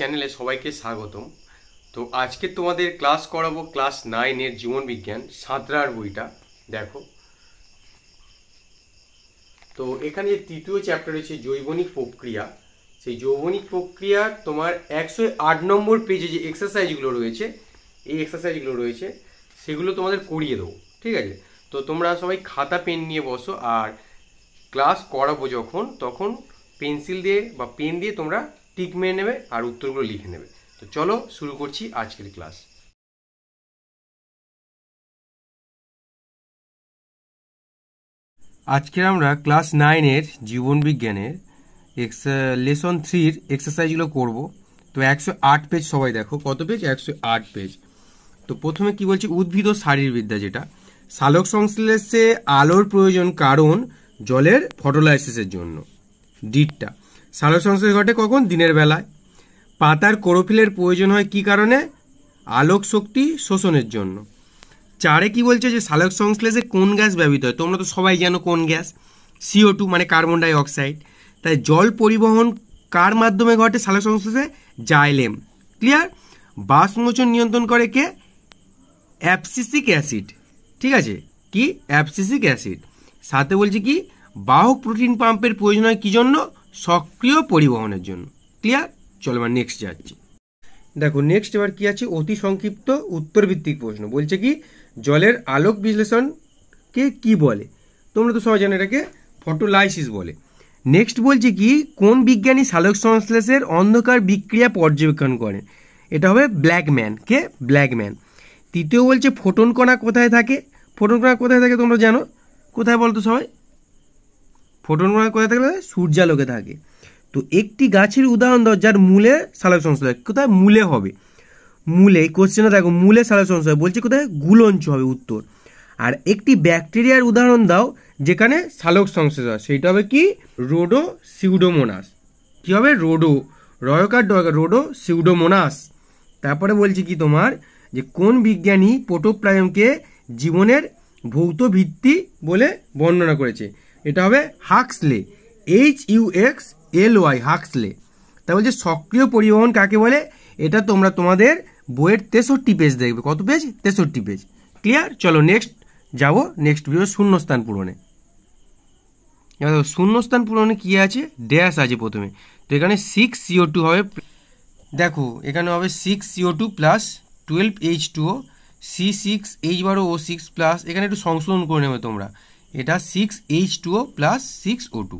চ্যানেলে সবাইকে স্বাগতম তো আজকে তোমাদের ক্লাস করাবো ক্লাস নাইনের জীবনবিজ্ঞান সাঁতরার বইটা দেখো তো এখানে যে তৃতীয় চ্যাপ্টার রয়েছে জৈবনিক প্রক্রিয়া সেই যৌবনিক প্রক্রিয়া তোমার একশো আট নম্বর পেজে যে এক্সারসাইজগুলো রয়েছে এই এক্সারসাইজগুলো রয়েছে সেগুলো তোমাদের করিয়ে দেবো ঠিক আছে তো তোমরা সবাই খাতা পেন নিয়ে বসো আর ক্লাস করাবো যখন তখন পেন্সিল দিয়ে বা পেন দিয়ে তোমরা টিক মেরে নেবে আর উত্তরগুলো লিখে নেবে তো চলো শুরু করছি আজকের ক্লাস আজকের আমরা ক্লাস নাইনের জীবনবিজ্ঞানের এক্স লেসন থ্রির এক্সারসাইজগুলো করব তো একশো আট পেজ সবাই দেখো কত পেজ একশো আট পেজ তো প্রথমে কি বলছি উদ্ভিদ ও শারীরবিদ্যা যেটা সালোক সংশ্লেষে আলোর প্রয়োজন কারণ জলের ফটোলাইসিসের জন্য ডিটটা সালোকসংশ্লেষ ঘটে কখন দিনের বেলায় পাতার কোরোফিলের প্রয়োজন হয় কি কারণে আলোক শক্তি শোষণের জন্য চারে কি বলছে যে সালোক সংশ্লেষে কোন গ্যাস ব্যবহৃত হয় তোমরা তো সবাই জানো কোন গ্যাস সিও টু মানে কার্বন ডাই অক্সাইড তাই জল পরিবহন কার মাধ্যমে ঘটে সালোক সংশ্লেষে জাইলেম ক্লিয়ার বাসমোচন নিয়ন্ত্রণ করে কে অ্যাপসিসিক অ্যাসিড ঠিক আছে কি অ্যাপসিসিক অ্যাসিড সাথে বলছে কি বাহক প্রোটিন পাম্পের প্রয়োজন হয় কী জন্য সক্রিয় পরিবহনের জন্য ক্লিয়ার চলো এবার নেক্সট যাচ্ছি দেখো নেক্সট এবার কি আছে অতি সংক্ষিপ্ত উত্তরভিত্তিক প্রশ্ন বলছে কি জলের আলোক বিশ্লেষণকে কি বলে তোমরা তো সবাই জানো এটাকে ফটোলাইসিস বলে নেক্সট বলছে কি কোন বিজ্ঞানী সালোক সংশ্লেষের অন্ধকার বিক্রিয়া পর্যবেক্ষণ করেন এটা হবে ব্ল্যাকম্যান কে ব্ল্যাকম্যান তৃতীয় বলছে ফোটন কণা কোথায় থাকে ফোটন কণা কোথায় থাকে তোমরা জানো কোথায় বলতো সবাই ফোটন মানে কোথায় থাকলে সূর্যালোকে থাকে তো একটি গাছের উদাহরণ দাও যার মূলে সালোক সংশ্লেষ কোথায় মূলে হবে মূলে কোশ্চেনে দেখো মূলে সালোক সংশ্লেষ বলছে কোথায় গুলঞ্চ হবে উত্তর আর একটি ব্যাকটেরিয়ার উদাহরণ দাও যেখানে সালোক সংশ্লেষ হয় সেইটা হবে কি রোডো সিউডোমোনাস কী হবে রোডো রয়কার ডয়কার রোডো সিউডোমোনাস তারপরে বলছি কি তোমার যে কোন বিজ্ঞানী পোটোপ্রায়মকে জীবনের ভৌত ভিত্তি বলে বর্ণনা করেছে এটা হবে Huxley H U X L Y Huxley তা বলছে সক্রিয় পরিবহন কাকে বলে এটা তোমরা তোমাদের বইয়ের তেষট্টি পেজ দেখবে কত পেজ তেষট্টি পেজ ক্লিয়ার চলো নেক্সট যাব নেক্সট ভিডিও শূন্যস্থান পূরণে এবার শূন্যস্থান পূরণে কী আছে ড্যাশ আছে প্রথমে তো এখানে সিক্স সিও টু হবে দেখো এখানে হবে six CO two plus twelve H two O C six H বারো ও সিক্স প্লাস এখানে একটু সংশোধন করে নেবে তোমরা এটা six H two O plus six O two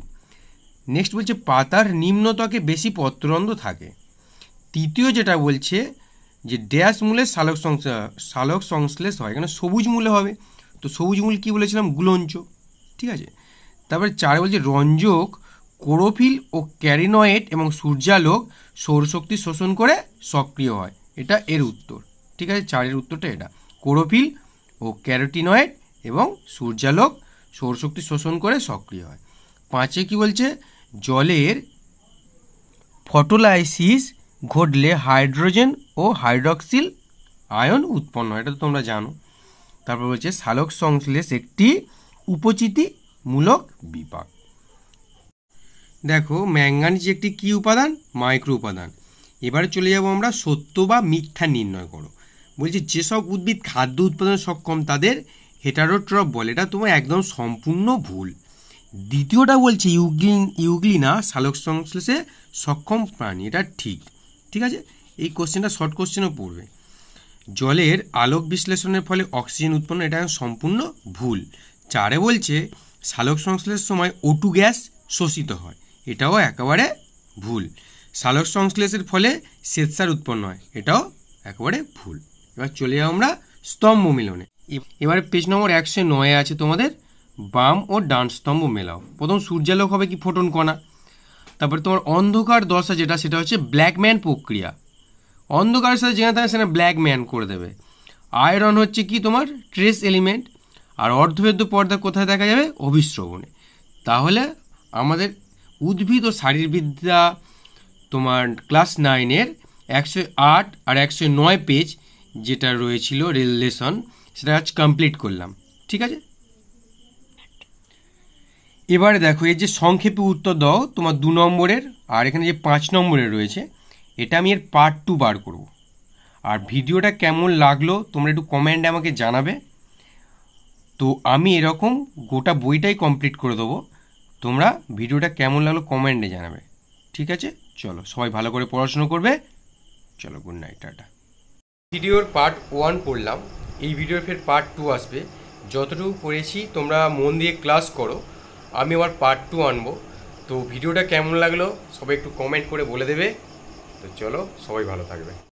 next বলছে পাতার নিম্নতকে বেশি পত্ররন্ধ্র থাকে তৃতীয় যেটা বলছে যে ড্যাশ মূলে সালক শালক সংশ্লেষ হয় কেন সবুজ মূলে হবে তো সবুজ মূল কী বলেছিলাম গুলঞ্চ ঠিক আছে তারপরে চার বলছে রঞ্জক কোরোফিল ও ক্যারিনয়েড এবং সূর্যালোক সৌরশক্তি শোষণ করে সক্রিয় হয় এটা এর উত্তর ঠিক আছে চারের উত্তরটা এটা কোরোফিল ও ক্যারোটিনয়েড এবং সূর্যালোক সৌরশক্তি শোষণ করে সক্রিয় হয় পাঁচে কি বলছে জলের ফটোলাইসিস ঘটলে হাইড্রোজেন ও হাইড্রক্সিল আয়ন উৎপন্ন হয় এটা তো তোমরা জানো তারপর বলছে সালক সংশ্লেষ একটি উপচিতিমূলক বিপাক দেখো ম্যাঙ্গানিজ একটি কি উপাদান মাইক্রো উপাদান এবারে চলে যাব আমরা সত্য বা মিথ্যা নির্ণয় করো বলছে যেসব উদ্ভিদ খাদ্য উৎপাদনে সক্ষম তাদের হেটারোট্রপ বলে এটা তোমার একদম সম্পূর্ণ ভুল দ্বিতীয়টা বলছে ইউগ্লিন ইউগ্লিনা শালক সংশ্লেষে সক্ষম প্রাণী এটা ঠিক ঠিক আছে এই কোশ্চেনটা শর্ট কোশ্চেনও পড়বে জলের আলোক বিশ্লেষণের ফলে অক্সিজেন উৎপন্ন এটা সম্পূর্ণ ভুল চারে বলছে শালক সংশ্লেষের সময় ওটু গ্যাস শোষিত হয় এটাও একেবারে ভুল শালক সংশ্লেষের ফলে শ্বেতসার উৎপন্ন হয় এটাও একেবারে ভুল এবার চলে যাও আমরা স্তম্ভ মিলনে এবারে পেজ নম্বর একশো নয়ে আছে তোমাদের বাম ও ডান স্তম্ভ মেলাও প্রথম সূর্যালোক হবে কি ফোটন কণা তারপরে তোমার অন্ধকার দশা যেটা সেটা হচ্ছে ব্ল্যাকম্যান প্রক্রিয়া অন্ধকারের সাথে যেখানে থাকে সেখানে ব্ল্যাকম্যান করে দেবে আয়রন হচ্ছে কি তোমার ট্রেস এলিমেন্ট আর অর্ধবেদ্য পর্দা কোথায় দেখা যাবে অভিশ্রবণে তাহলে আমাদের উদ্ভিদ ও শারীরবিদ্যা তোমার ক্লাস নাইনের একশো আট আর একশো নয় পেজ যেটা রয়েছিল লেসন সেটা আজ কমপ্লিট করলাম ঠিক আছে এবারে দেখো এর যে সংক্ষেপে উত্তর দাও তোমার দু নম্বরের আর এখানে যে পাঁচ নম্বরের রয়েছে এটা আমি এর পার্ট টু বার করব আর ভিডিওটা কেমন লাগলো তোমরা একটু কমেন্টে আমাকে জানাবে তো আমি এরকম গোটা বইটাই কমপ্লিট করে দেবো তোমরা ভিডিওটা কেমন লাগলো কমেন্টে জানাবে ঠিক আছে চলো সবাই ভালো করে পড়াশুনো করবে চলো গুড নাইট টাটা ভিডিওর পার্ট ওয়ান পড়লাম এই ভিডিওর ফের পার্ট টু আসবে যতটুকু পড়েছি তোমরা মন দিয়ে ক্লাস করো আমি আবার পার্ট টু আনবো তো ভিডিওটা কেমন লাগলো সবাই একটু কমেন্ট করে বলে দেবে তো চলো সবাই ভালো থাকবে